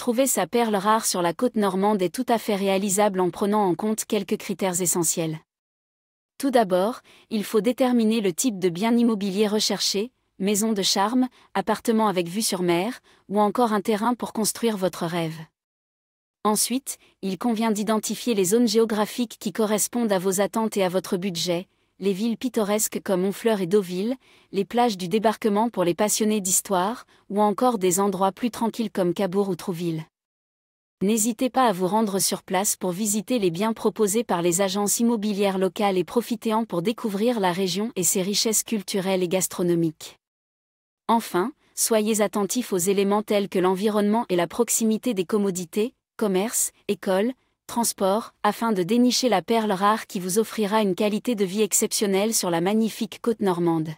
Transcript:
trouver sa perle rare sur la côte normande est tout à fait réalisable en prenant en compte quelques critères essentiels. Tout d'abord, il faut déterminer le type de bien immobilier recherché, maison de charme, appartement avec vue sur mer, ou encore un terrain pour construire votre rêve. Ensuite, il convient d'identifier les zones géographiques qui correspondent à vos attentes et à votre budget, les villes pittoresques comme Honfleur et Deauville, les plages du débarquement pour les passionnés d'histoire, ou encore des endroits plus tranquilles comme Cabourg ou Trouville. N'hésitez pas à vous rendre sur place pour visiter les biens proposés par les agences immobilières locales et profitez-en pour découvrir la région et ses richesses culturelles et gastronomiques. Enfin, soyez attentifs aux éléments tels que l'environnement et la proximité des commodités, commerces, écoles, transport, afin de dénicher la perle rare qui vous offrira une qualité de vie exceptionnelle sur la magnifique côte normande.